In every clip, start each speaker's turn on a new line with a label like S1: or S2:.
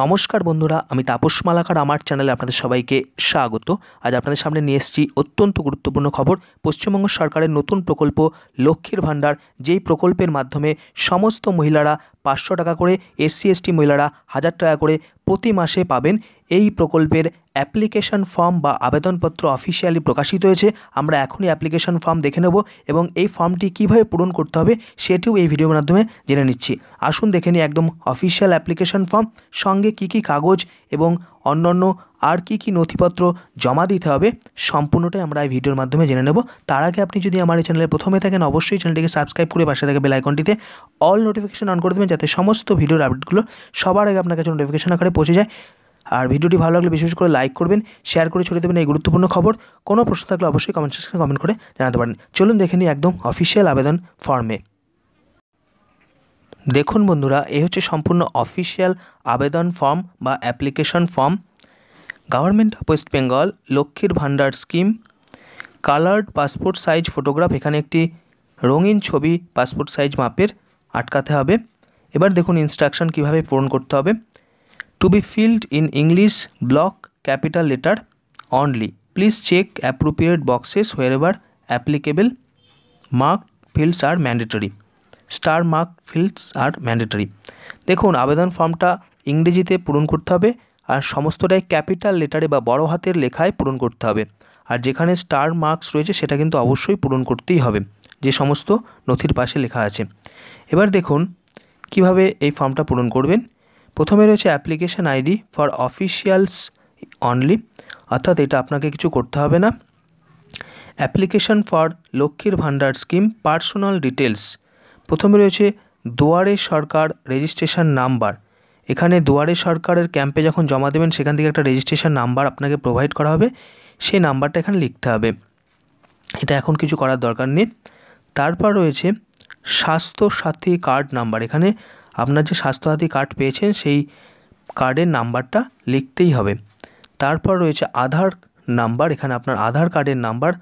S1: নমস্কার বন্ধুরা আমি তাপস মালাকার আমার চ্যানেলে আপনাদের সবাইকে স্বাগত আজ আপনাদের সামনে নিয়ে এসেছি অত্যন্ত গুরুত্বপূর্ণ খবর পশ্চিমবঙ্গ সরকারের নতুন প্রকল্প লক্ষ্মীর ভাণ্ডার যেই প্রকল্পের মাধ্যমে সমস্ত মহিলারা পাঁচশো টাকা করে এসসি এসটি মহিলারা হাজার টাকা করে প্রতি মাসে পাবেন এই প্রকল্পের অ্যাপ্লিকেশন ফর্ম বা আবেদনপত্র অফিসিয়ালি প্রকাশিত হয়েছে আমরা এখনই অ্যাপ্লিকেশন ফর্ম দেখে নেব এবং এই ফর্মটি কিভাবে পূরণ করতে হবে সেটিও এই ভিডিওর মাধ্যমে জেনে নিচ্ছি আসুন দেখে নিই একদম অফিসিয়াল অ্যাপ্লিকেশন ফর্ম সঙ্গে কি কি কাগজ এবং অন্যান্য আর কী কী নথিপত্র জমা দিতে হবে সম্পূর্ণটাই আমরা এই ভিডিওর মাধ্যমে জেনে নেব তার আগে আপনি যদি আমার এই চ্যানেলে প্রথমে থাকেন অবশ্যই চ্যানেলটিকে সাবস্ক্রাইব করে পাশে থাকে বেল আইকনটিতে অল নোটিফিকেশান অন করে দেবেন যাতে সমস্ত ভিডিওর আপডেটগুলো সবার আগে আপনার কাছে নোটিফিকেশন আকারে পৌঁছে যায় আর ভিডিওটি ভালো লাগলে বিশেষ করে লাইক করবেন শেয়ার করে ছড়িয়ে দেবেন এই গুরুত্বপূর্ণ খবর কোনো প্রশ্ন থাকলে অবশ্যই কমেন্ট সেকশনে কমেন্ট করে জানাতে পারেন চলুন দেখে নিই একদম অফিসিয়াল আবেদন ফর্মে দেখুন বন্ধুরা এ হচ্ছে সম্পূর্ণ অফিসিয়াল আবেদন ফর্ম বা application form government of West Bengal Lakshmir Bhandar scheme coloured passport size photograph এখানে একটি রঙিন ছবি পাসপোর্ট সাইজ মাপের আটকাতে হবে এবার দেখুন ইনস্ট্রাকশন কীভাবে পূরণ করতে হবে to be filled in English block capital letter only please check appropriate boxes wherever applicable mark fields are mandatory star mark fields are mandatory দেখুন আবেদন ফর্মটা ইংরেজিতে পূরণ করতে হবে আর সমস্তটাই ক্যাপিটাল লেটারে বা বড় হাতের লেখায় পূরণ করতে হবে আর যেখানে স্টার মার্কস রয়েছে সেটা কিন্তু অবশ্যই পূরণ করতেই হবে যে সমস্ত নথির পাশে লেখা আছে এবার দেখুন কিভাবে এই ফর্মটা পূরণ করবেন প্রথমে রয়েছে application ID for officials only অর্থাৎ এটা আপনাকে কিছু করতে হবে না অ্যাপ্লিকেশন ফর লক্ষ্মীর ভাণ্ডার স্কিম পার্সোনাল ডিটেলস প্রথমে রয়েছে দুয়ারে সরকার রেজিস্ট্রেশন নাম্বার এখানে দুয়ারে সরকারের ক্যাম্পে যখন জমা দেবেন সেখান থেকে একটা রেজিস্ট্রেশন নাম্বার আপনাকে প্রোভাইড করা হবে সেই নাম্বারটা এখানে লিখতে হবে এটা এখন কিছু করার দরকার নেই তারপর রয়েছে স্বাস্থ্য সাথী কার্ড নাম্বার এখানে আপনার যে স্বাস্থ্যসাথী কার্ড পেয়েছেন সেই কার্ডের নাম্বারটা লিখতেই হবে তারপর রয়েছে আধার নাম্বার এখানে আপনার আধার কার্ডের নাম্বার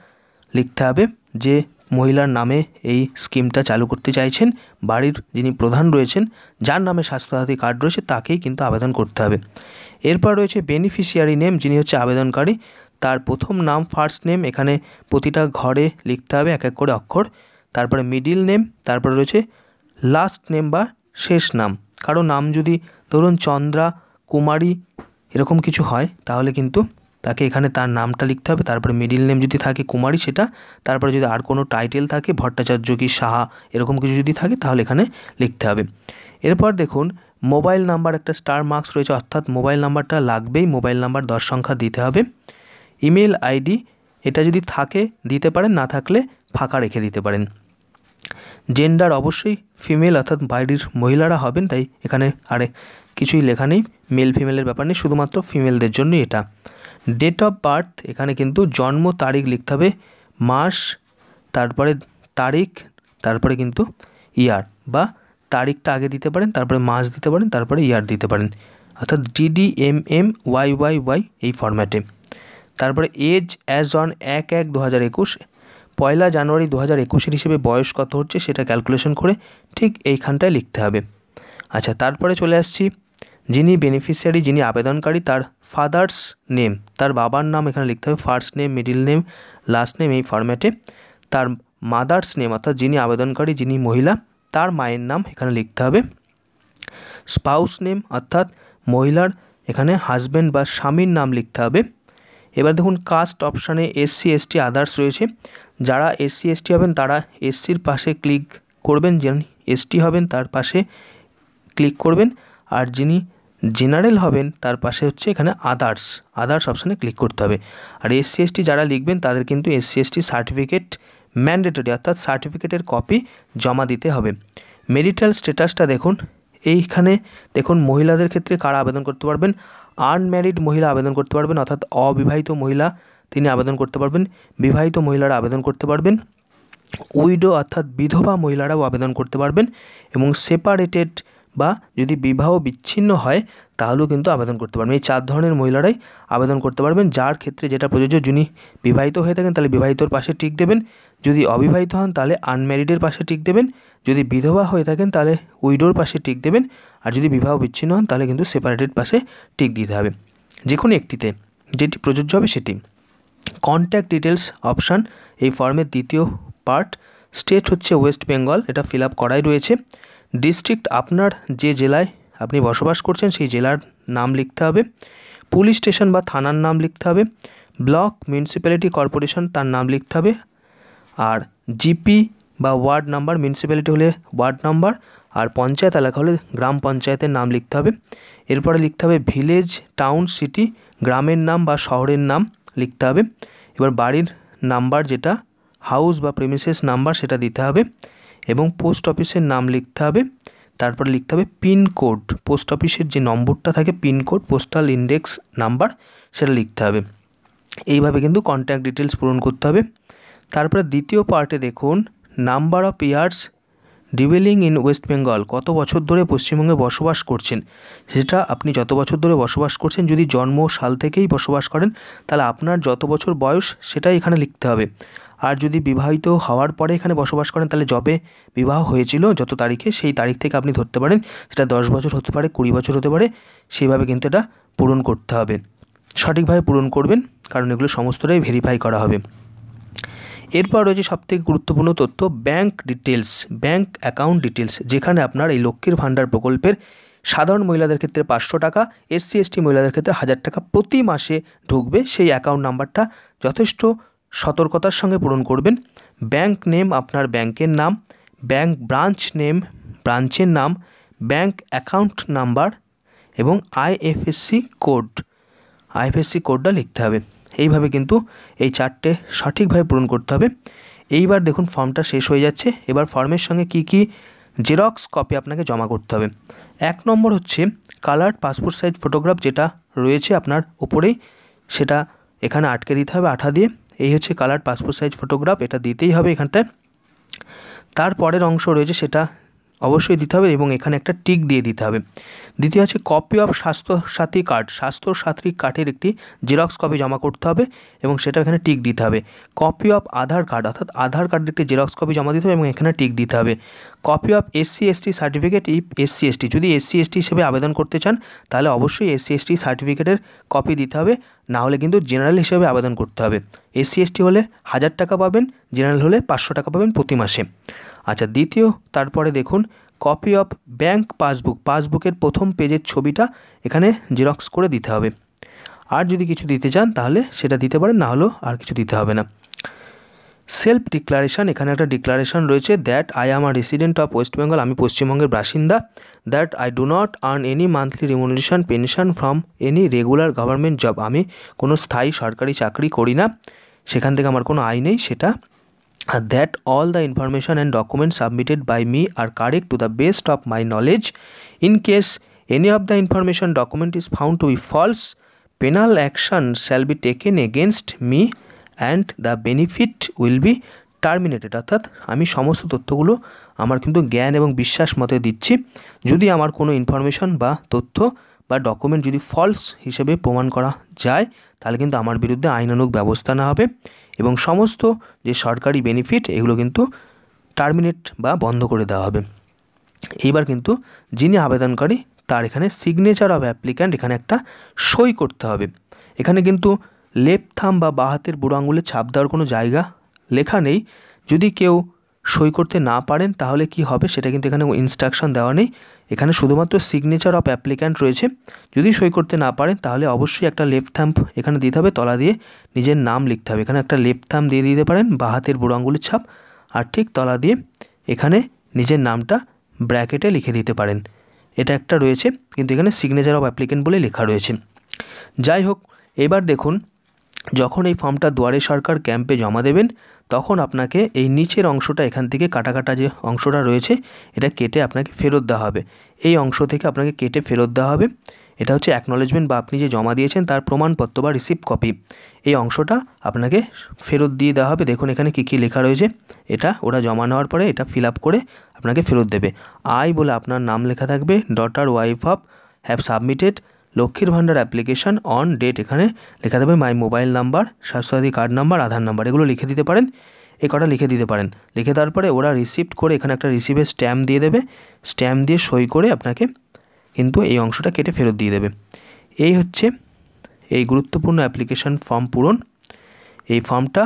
S1: লিখতে হবে যে মহিলার নামে এই স্কিমটা চালু করতে চাইছেন বাড়ির যিনি প্রধান রয়েছেন যার নামে স্বাস্থ্যসাথী কার্ড রয়েছে তাকেই কিন্তু আবেদন করতে হবে এরপর রয়েছে বেনিফিশিয়ারি নেম যিনি হচ্ছে আবেদনকারী তার প্রথম নাম ফার্স্ট নেম এখানে প্রতিটা ঘরে লিখতে হবে এক এক করে অক্ষর তারপরে মিডিল নেম তারপরে রয়েছে লাস্ট নেম বা শেষ নাম কারো নাম যদি ধরুন চন্দ্রা কুমারী এরকম কিছু হয় তাহলে কিন্তু তাকে এখানে তার নামটা লিখতে হবে তারপরে মিডিল নেম যদি থাকে কুমারী সেটা তারপরে যদি আর কোনো টাইটেল থাকে ভট্টাচার্য কি সাহা এরকম কিছু যদি থাকে তাহলে এখানে লিখতে হবে এরপর দেখুন মোবাইল নাম্বার একটা স্টার মার্কস রয়েছে অর্থাৎ মোবাইল নাম্বারটা লাগবেই মোবাইল নাম্বার দশ সংখ্যা দিতে হবে ইমেল আইডি এটা যদি থাকে দিতে পারেন না থাকলে ফাঁকা রেখে দিতে পারেন জেন্ডার অবশ্যই ফিমেল অর্থাৎ বাইরের মহিলারা হবেন তাই এখানে আরে কিছুই লেখা নেই মেল ফিমেলের ব্যাপার নেই শুধুমাত্র ফিমেলদের জন্যই এটা ডেট অফ বার্থ এখানে কিন্তু জন্ম তারিখ লিখতে হবে মাস তারপরে তারিখ তারপরে কিন্তু ইয়ার বা তারিখটা আগে দিতে পারেন তারপরে মাস দিতে পারেন তারপরে ইয়ার দিতে পারেন অর্থাৎ DD M M Y Y Y এই ফরম্যাটে তারপরে এজ অ্যাজ অন এক এক দু হাজার একুশ পয়লা জানুয়ারি দু হাজার একুশের হিসেবে বয়স কত হচ্ছে সেটা ক্যালকুলেশন করে ঠিক এইখানটায় লিখতে হবে আচ্ছা তারপরে চলে আসছি যিনি বেনিফিশিয়ারি যিনি আবেদনকারী তার ফাদার্স নেম তার বাবার নাম এখানে লিখতে হবে first name middle name last name এই ফর্ম্যাটে তার মাদার্স নেম অর্থাৎ যিনি আবেদনকারী যিনি মহিলা তার মায়ের নাম এখানে লিখতে হবে স্পাউস নেম অর্থাৎ মহিলার এখানে হাজব্যান্ড বা স্বামীর নাম লিখতে হবে এবার দেখুন কাস্ট অপশানে এসসি এসটি আদার্স রয়েছে যারা এসসি এসটি হবেন তারা এসসির পাশে ক্লিক করবেন যিনি এসটি হবেন তার পাশে ক্লিক করবেন আর যিনি জেনারেল হবেন তার পাশে হচ্ছে এখানে আদার্স আদার্স অপশানে ক্লিক করতে হবে আর এসসি এসটি যারা লিখবেন তাদের কিন্তু এসসি এসটি সার্টিফিকেট ম্যান্ডেটরি অর্থাৎ সার্টিফিকেটের কপি জমা দিতে হবে মেরিটাল স্ট্যাটাসটা দেখুন এইখানে দেখুন মহিলাদের ক্ষেত্রে কারা আবেদন করতে পারবেন আনম্যারিড মহিলা আবেদন করতে পারবেন অর্থাৎ অবিবাহিত মহিলা তিনি আবেদন করতে পারবেন বিবাহিত মহিলারা আবেদন করতে পারবেন উইডো অর্থাৎ বিধবা মহিলারাও আবেদন করতে পারবেন এবং সেপারেটেড বা যদি বিবাহ বিচ্ছিন্ন হয় তাহলেও কিন্তু আবেদন করতে পারবেন এই চার ধরনের মহিলারাই আবেদন করতে পারবেন যার ক্ষেত্রে যেটা প্রযোজ্য যিনি বিবাহিত হয়ে থাকেন তাহলে বিবাহিতর পাশে টিক দেবেন যদি অবিবাহিত হন তাহলে আনম্যারিডের পাশে টিক দেবেন যদি বিধবা হয়ে থাকেন তাহলে উইডোর পাশে টিক দেবেন আর যদি বিবাহ বিচ্ছিন্ন হন তাহলে কিন্তু সেপারেটেড পাশে টিক দিতে হবে যে কোনো একটিতে যেটি প্রযোজ্য হবে সেটি কন্ট্যাক্ট ডিটেলস অপশান এই ফর্মের দ্বিতীয় পার্ট স্টেট হচ্ছে ওয়েস্ট বেঙ্গল এটা ফিল আপ করাই রয়েছে ডিস্ট্রিক্ট আপনার যে জেলায় আপনি বসবাস করছেন সেই জেলার নাম লিখতে হবে পুলিশ স্টেশন বা থানার নাম লিখতে হবে ব্লক মিউনিসিপ্যালিটি কর্পোরেশন তার নাম লিখতে হবে আর জিপি বা ওয়ার্ড নাম্বার মিউনিসিপ্যালিটি হলে ওয়ার্ড নাম্বার আর পঞ্চায়েত এলাকা হলে গ্রাম পঞ্চায়েতের নাম লিখতে হবে এরপরে লিখতে হবে ভিলেজ টাউন সিটি গ্রামের নাম বা শহরের নাম লিখতে হবে এবার বাড়ির নাম্বার যেটা হাউস বা প্রেমিসেস নাম্বার সেটা দিতে হবে এবং পোস্ট অফিসের নাম লিখতে হবে তারপর লিখতে হবে পিনকোড পোস্ট অফিসের যে নম্বরটা থাকে পিনকোড পোস্টাল ইন্ডেক্স নাম্বার সেটা লিখতে হবে এইভাবে কিন্তু কন্ট্যাক্ট ডিটেলস পূরণ করতে হবে তারপরে দ্বিতীয় পার্টে দেখুন number of years dwelling in West Bengal কত বছর ধরে পশ্চিমবঙ্গে বসবাস করছেন সেটা আপনি যত বছর ধরে বসবাস করছেন যদি জন্ম সাল থেকেই বসবাস করেন তাহলে আপনার যত বছর বয়স সেটাই এখানে লিখতে হবে আর যদি বিবাহিত হওয়ার পরে এখানে বসবাস করেন তাহলে যবে বিবাহ হয়েছিল যত তারিখে সেই তারিখ থেকে আপনি ধরতে পারেন সেটা দশ বছর হতে পারে কুড়ি বছর হতে পারে সেইভাবে কিন্তু এটা পূরণ করতে হবে সঠিকভাবে পূরণ করবেন কারণ এগুলো সমস্তটাই ভেরিফাই করা হবে এরপর রয়েছে সবথেকে গুরুত্বপূর্ণ তথ্য bank details bank account details যেখানে আপনার এই লক্ষ্মীর ভাণ্ডার প্রকল্পের সাধারণ মহিলাদের ক্ষেত্রে পাঁচশো টাকা এসসি এসটি মহিলাদের ক্ষেত্রে হাজার টাকা প্রতি মাসে ঢুকবে সেই অ্যাকাউন্ট নাম্বারটা যথেষ্ট সতর্কতার সঙ্গে পূরণ করবেন ব্যাংক নেম আপনার ব্যাংকের নাম ব্যাংক ব্রাঞ্চ নেম ব্রাঞ্চের নাম ব্যাংক অ্যাকাউন্ট নাম্বার এবং আইএফএসসি কোড আইএফএসসি কোডটা লিখতে হবে এইভাবে কিন্তু এই চারটে সঠিকভাবে পূরণ করতে হবে এইবার দেখুন ফর্মটা শেষ হয়ে যাচ্ছে এবার ফর্মের সঙ্গে কি কি জেরক্স কপি আপনাকে জমা করতে হবে এক নম্বর হচ্ছে কালার পাসপোর্ট সাইজ ফটোগ্রাফ যেটা রয়েছে আপনার ওপরেই সেটা এখানে আটকে দিতে হবে আঠা দিয়ে এই হচ্ছে কালার পাসপোর্ট সাইজ ফটোগ্রাফ এটা দিতেই হবে এখানটায় তারপরের অংশ রয়েছে সেটা অবশ্যই দিতে হবে এবং এখানে একটা টিক দিয়ে দিতে হবে দ্বিতীয় আছে copy of Swasthya Sathi card Swasthya Sathi কার্ডের একটি জেরক্স কপি জমা করতে হবে এবং সেটা এখানে টিক দিতে হবে কপি অফ আধার কার্ড অর্থাৎ আধার কার্ডের একটি জেরক্স কপি জমা দিতে হবে এবং এখানে টিক দিতে হবে copy of SC ST certificate if SC ST যদি এসসি এসটি হিসেবে আবেদন করতে চান তাহলে অবশ্যই এসসি এসটি সার্টিফিকেটের কপি দিতে হবে না হলে কিন্তু জেনারেল হিসেবে আবেদন করতে হবে এসসি এসটি হলে হাজার টাকা পাবেন জেনারেল হলে পাঁচশো টাকা পাবেন প্রতি মাসে আচ্ছা দ্বিতীয় তারপরে দেখুন কপি অফ ব্যাংক পাসবুক পাসবুকের প্রথম পেজের ছবিটা এখানে জেরক্স করে দিতে হবে আর যদি কিছু দিতে চান তাহলে সেটা দিতে পারেন না হলেও আর কিছু দিতে হবে না সেলফ ডিক্লারেশান এখানে একটা ডিক্লারেশান রয়েছে that I am a resident of West Bengal আমি পশ্চিমবঙ্গের বাসিন্দা that I do not earn any monthly remuneration pension from any regular government job আমি কোনো স্থায়ী সরকারি চাকরি করি না সেখান থেকে আমার কোনো আয় নেই সেটা আর that all the information and document submitted by me are correct to the best of my knowledge in case any of the information document is found to be false penal action shall be taken against me and the benefit will be terminated অর্থাৎ আমি সমস্ত তথ্যগুলো আমার কিন্তু জ্ঞান এবং বিশ্বাস মতে দিচ্ছি যদি আমার কোনো ইনফরমেশন বা তথ্য বা ডকুমেন্ট যদি ফলস হিসেবে প্রমাণ করা যায় তাহলে কিন্তু আমার বিরুদ্ধে আইনানুগ ব্যবস্থা না হবে এবং সমস্ত যে সরকারি বেনিফিট এগুলো কিন্তু টার্মিনেট বা বন্ধ করে দেওয়া হবে এইবার কিন্তু যিনি আবেদনকারী তার এখানে সিগনেচার অব অ্যাপ্লিক্যান্ট এখানে একটা সই করতে হবে এখানে কিন্তু লেফট থাম বা বাহাতের বুড়ো আঙুলে ছাপ দেওয়ার কোনো জায়গা লেখা নেই যদি কেউ সই করতে না পারেন তাহলে কি হবে সেটা কিন্তু এখানে ইনস্ট্রাকশন দেওয়া নেই এখানে শুধুমাত্র সিগনেচার অফ অ্যাপ্লিক্যান্ট রয়েছে যদি সই করতে না পারেন তাহলে অবশ্যই একটা লেফট থাম্প এখানে দিতে হবে তলা দিয়ে নিজের নাম লিখতে হবে এখানে একটা লেফট থাম্প দিয়ে দিতে পারেন বা হাতের বুড়ো আঙুলের ছাপ আর ঠিক তলা দিয়ে এখানে নিজের নামটা ব্র্যাকেটে লিখে দিতে পারেন এটা একটা রয়েছে কিন্তু এখানে সিগনেচার অফ অ্যাপ্লিক্যান্ট বলে লেখা রয়েছে যাই হোক এবার দেখুন যখন এই ফর্মটা দুয়ারে সরকার ক্যাম্পে জমা দেবেন তখন আপনাকে এই নিচের অংশটা এখান থেকে কাটা কাটা যে অংশটা রয়েছে এটা কেটে আপনাকে ফেরত দেওয়া হবে এই অংশ থেকে আপনাকে কেটে ফেরত দেওয়া হবে এটা হচ্ছে অ্যাকনোলেজমেন্ট বা আপনি যে জমা দিয়েছেন তার প্রমাণপত্র বা রিসিপ্ট কপি এই অংশটা আপনাকে ফেরত দিয়ে দেওয়া হবে দেখুন এখানে কি কি লেখা রয়েছে এটা ওরা জমা নেওয়ার পরে এটা ফিল করে আপনাকে ফেরত দেবে আই বলে আপনার নাম লেখা থাকবে daughter wife of have submitted লক্ষ্মীর ভাণ্ডার অ্যাপ্লিকেশান অন ডেট এখানে লেখা দেবে my mobile number Swasthya Sathi card number Aadhaar number এগুলো লিখে দিতে পারেন এ কটা লিখে দিতে পারেন লিখে তারপরে ওরা রিসিপ্ট করে এখানে একটা রিসিভের স্ট্যাম্প দিয়ে দেবে স্ট্যাম্প দিয়ে সই করে আপনাকে কিন্তু এই অংশটা কেটে ফেরত দিয়ে দেবে এই হচ্ছে এই গুরুত্বপূর্ণ অ্যাপ্লিকেশান ফর্ম পূরণ এই ফর্মটা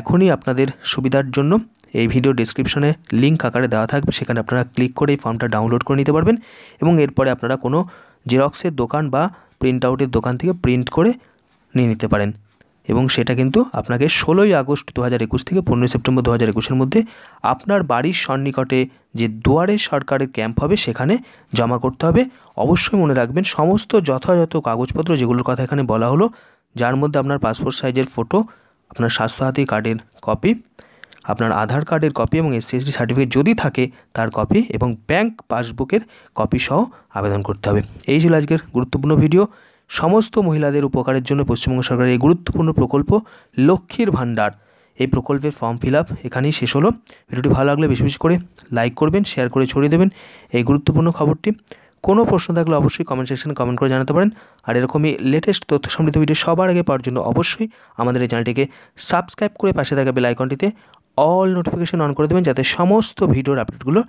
S1: এখনই আপনাদের সুবিধার জন্য এই ভিডিও ডিসক্রিপশনে লিঙ্ক আকারে দেওয়া থাকবে সেখানে আপনারা ক্লিক করে এই ফর্মটা ডাউনলোড করে নিতে পারবেন এবং এরপরে আপনারা কোনো জেরক্সের দোকান বা প্রিন্ট আউটের দোকান থেকে প্রিন্ট করে নিয়ে নিতে পারেন এবং সেটা কিন্তু আপনাকে ষোলোই আগস্ট দু হাজার একুশ থেকে পনেরোই সেপ্টেম্বর দু হাজার একুশের মধ্যে আপনার বাড়ির সন্নিকটে যে দুয়ারে সরকারের ক্যাম্প হবে সেখানে জমা করতে হবে অবশ্যই মনে রাখবেন সমস্ত যথাযথ কাগজপত্র যেগুলোর কথা এখানে বলা হলো যার মধ্যে আপনার পাসপোর্ট সাইজের ফটো আপনার স্বাস্থ্যসাথী কার্ডের কপি আপনার আধার কার্ডের কপি এবং এসসিএসটি সার্টিফিকেট যদি থাকে তার কপি এবং ব্যাংক পাসবুকের কপি সহ আবেদন করতে হবে এই ছিল আজকের গুরুত্বপূর্ণ ভিডিও সমস্ত মহিলাদের উপকারের জন্য পশ্চিমবঙ্গ সরকারের এই গুরুত্বপূর্ণ প্রকল্প লক্ষ্মীর ভাণ্ডার এই প্রকল্পের ফর্ম ফিল আপ এখানেই শেষ হলো ভিডিওটি ভালো লাগলে বেশি বেশি করে লাইক করবেন শেয়ার করে ছড়িয়ে দেবেন এই গুরুত্বপূর্ণ খবরটি কোনো প্রশ্ন থাকলে অবশ্যই কমেন্ট সেকশানে কমেন্ট করে জানাতে পারেন আর এরকমই লেটেস্ট তথ্য সমৃদ্ধ ভিডিও সবার আগে পাওয়ার জন্য অবশ্যই আমাদের এই চ্যানেলটিকে সাবস্ক্রাইব করে পাশে থাকা বেলাইকনটিতে অল নোটিফিকেশান অন করে দেবেন যাতে সমস্ত ভিডিওর আপডেটগুলো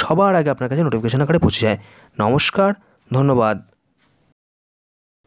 S1: সবার আগে আপনার কাছে নোটিফিকেশান আকারে পৌঁছে যায় নমস্কার ধন্যবাদ